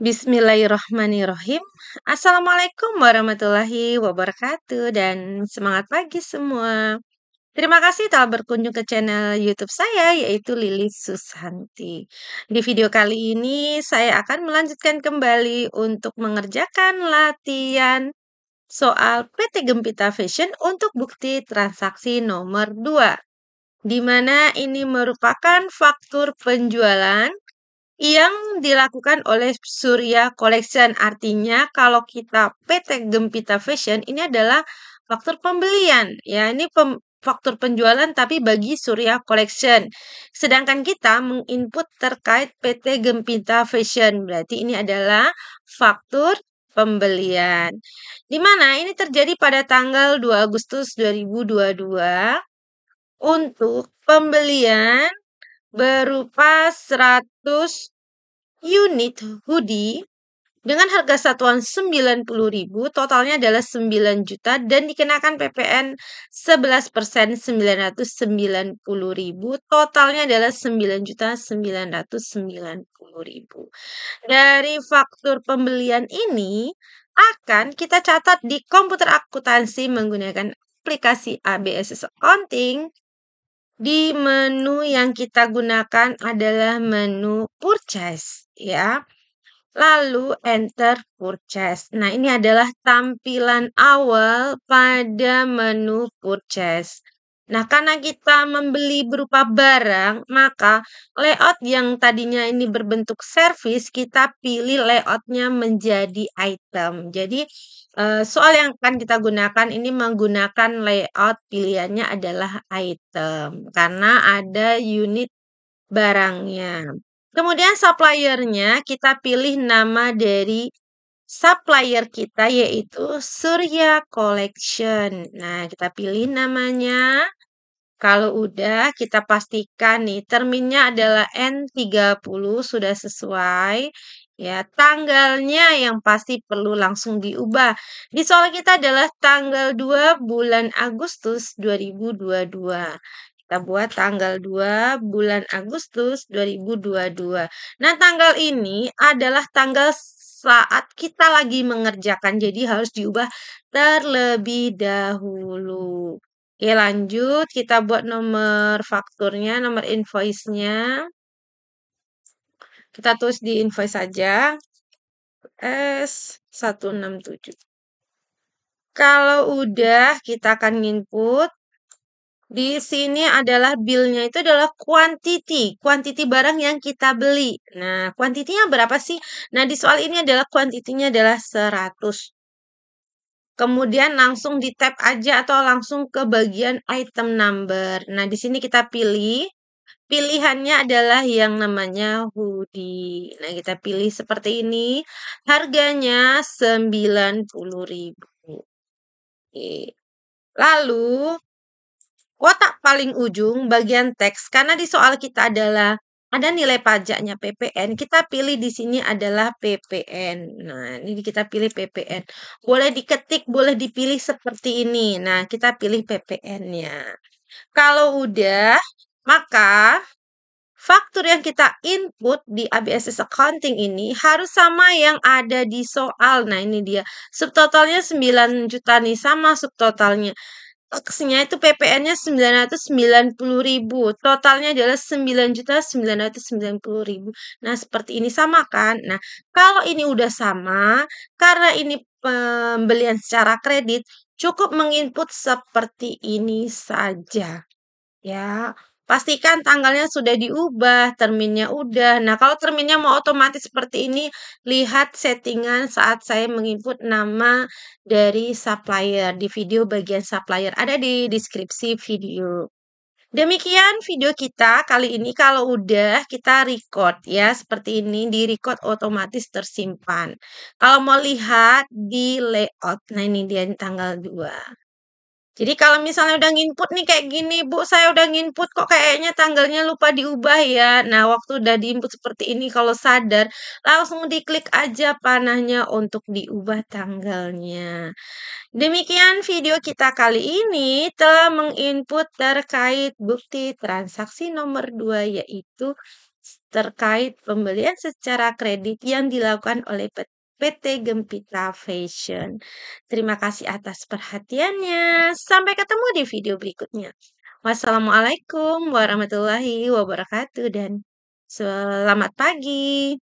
Bismillahirrahmanirrahim. Assalamualaikum warahmatullahi wabarakatuh dan semangat pagi semua. Terima kasih telah berkunjung ke channel YouTube saya yaitu Lili Susanti. Di video kali ini saya akan melanjutkan kembali untuk mengerjakan latihan soal PT Gempita Fashion untuk bukti transaksi nomor 2. Di mana ini merupakan faktur penjualan yang dilakukan oleh Surya Collection. Artinya kalau kita PT Gempita Fashion ini adalah faktor pembelian. Ya, ini pem faktor penjualan tapi bagi Surya Collection. Sedangkan kita menginput terkait PT Gempita Fashion. Berarti ini adalah faktor pembelian. Di mana ini terjadi pada tanggal 2 Agustus 2022 untuk pembelian berupa 100 unit hoodie dengan harga satuan 90.000 totalnya adalah 9 juta dan dikenakan PPN 11% 990.000 totalnya adalah 9 juta 990.000. Dari faktur pembelian ini akan kita catat di komputer akuntansi menggunakan aplikasi ABS Accounting di menu yang kita gunakan adalah menu purchase ya. Lalu enter purchase. Nah, ini adalah tampilan awal pada menu purchase. Nah, karena kita membeli berupa barang, maka layout yang tadinya ini berbentuk service, kita pilih layoutnya menjadi item. Jadi, eh, soal yang akan kita gunakan ini menggunakan layout pilihannya adalah item, karena ada unit barangnya. Kemudian suppliernya kita pilih nama dari supplier kita yaitu Surya Collection. Nah, kita pilih namanya. Kalau udah, kita pastikan nih terminnya adalah N30 sudah sesuai. Ya, tanggalnya yang pasti perlu langsung diubah. Di soal kita adalah tanggal 2 bulan Agustus 2022. Kita buat tanggal 2 bulan Agustus 2022. Nah, tanggal ini adalah tanggal saat kita lagi mengerjakan, jadi harus diubah terlebih dahulu. Oke, lanjut kita buat nomor fakturnya, nomor invoice-nya. Kita tulis di invoice saja. S167. Kalau udah, kita akan input di sini adalah bill-nya itu adalah quantity, quantity barang yang kita beli. Nah, quantity-nya berapa sih? Nah, di soal ini adalah quantity-nya adalah 100. Kemudian langsung di tab aja atau langsung ke bagian item number. Nah, di sini kita pilih. Pilihannya adalah yang namanya hoodie. Nah, kita pilih seperti ini. Harganya 90.000. Oke. Lalu kotak paling ujung bagian teks karena di soal kita adalah ada nilai pajaknya PPN. Kita pilih di sini adalah PPN. Nah, ini kita pilih PPN. Boleh diketik, boleh dipilih seperti ini. Nah, kita pilih PPN-nya. Kalau udah, maka faktur yang kita input di ABSS Accounting ini harus sama yang ada di soal. Nah, ini dia. Subtotalnya 9 juta nih, sama subtotalnya. Taksinya itu PPN-nya 990000 Totalnya adalah 9990000 Nah, seperti ini sama kan? Nah, kalau ini udah sama, karena ini pembelian secara kredit, cukup menginput seperti ini saja. Ya pastikan tanggalnya sudah diubah, terminnya udah. Nah, kalau terminnya mau otomatis seperti ini, lihat settingan saat saya menginput nama dari supplier di video bagian supplier. Ada di deskripsi video. Demikian video kita kali ini. Kalau udah kita record ya seperti ini di record otomatis tersimpan. Kalau mau lihat di layout, nah ini dia tanggal 2. Jadi kalau misalnya udah nginput nih kayak gini, Bu, saya udah nginput kok kayaknya tanggalnya lupa diubah ya. Nah, waktu udah diinput seperti ini kalau sadar, langsung diklik aja panahnya untuk diubah tanggalnya. Demikian video kita kali ini telah menginput terkait bukti transaksi nomor 2 yaitu terkait pembelian secara kredit yang dilakukan oleh PT PT Gempita Fashion. Terima kasih atas perhatiannya. Sampai ketemu di video berikutnya. Wassalamualaikum warahmatullahi wabarakatuh dan selamat pagi.